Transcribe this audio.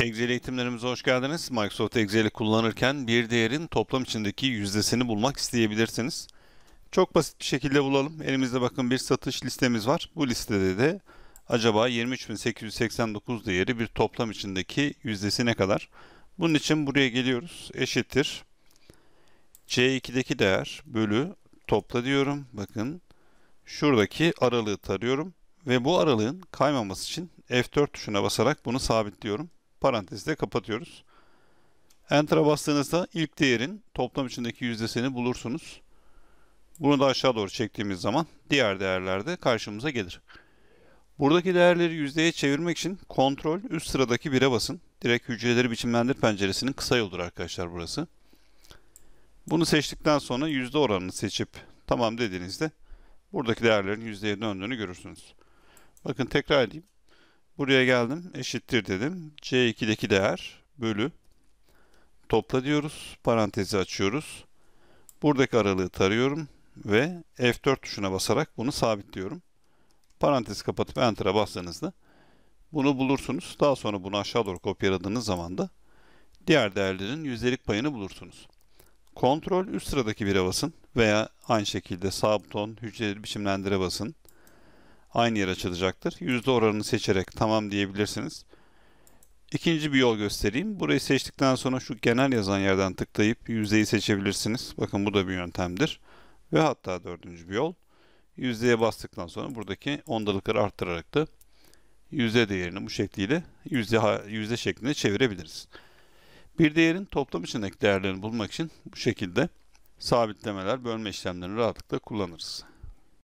Excel eğitimlerimize hoş geldiniz. Microsoft Excel'i kullanırken bir değerin toplam içindeki yüzdesini bulmak isteyebilirsiniz. Çok basit bir şekilde bulalım. Elimizde bakın bir satış listemiz var. Bu listede de acaba 23.889 değeri bir toplam içindeki yüzdesi ne kadar? Bunun için buraya geliyoruz. Eşittir. C2'deki değer bölü topla diyorum. Bakın şuradaki aralığı tarıyorum. Ve bu aralığın kaymaması için F4 tuşuna basarak bunu sabitliyorum parantezde kapatıyoruz. Enter'a bastığınızda ilk değerin toplam içindeki yüzdesini bulursunuz. Bunu da aşağı doğru çektiğimiz zaman diğer değerlerde karşımıza gelir. Buradaki değerleri yüzdeye çevirmek için kontrol üst sıradaki 1'e basın. Direkt hücreleri biçimlendir penceresinin kısa yoldur arkadaşlar burası. Bunu seçtikten sonra yüzde oranını seçip tamam dediğinizde buradaki değerlerin yüzdeye döndüğünü görürsünüz. Bakın tekrar edeyim. Buraya geldim. Eşittir dedim. C2'deki değer bölü. Topla diyoruz. Parantezi açıyoruz. Buradaki aralığı tarıyorum ve F4 tuşuna basarak bunu sabitliyorum. Parantez kapatıp Enter'a bastığınızda bunu bulursunuz. Daha sonra bunu aşağı doğru kopyaladığınız zaman da diğer değerlerin yüzdelik payını bulursunuz. Kontrol üst sıradaki bire basın veya aynı şekilde sağ buton hücreleri biçimlendire basın aynı yer açılacaktır. Yüzde oranını seçerek tamam diyebilirsiniz. İkinci bir yol göstereyim. Burayı seçtikten sonra şu genel yazan yerden tıklayıp yüzdeyi seçebilirsiniz. Bakın bu da bir yöntemdir. Ve hatta dördüncü bir yol. Yüzdeye bastıktan sonra buradaki ondalıkları arttırarak da yüzde değerini bu şekliyle yüzde, yüzde şeklinde çevirebiliriz. Bir değerin toplam içindeki değerlerini bulmak için bu şekilde sabitlemeler, bölme işlemlerini rahatlıkla kullanırız.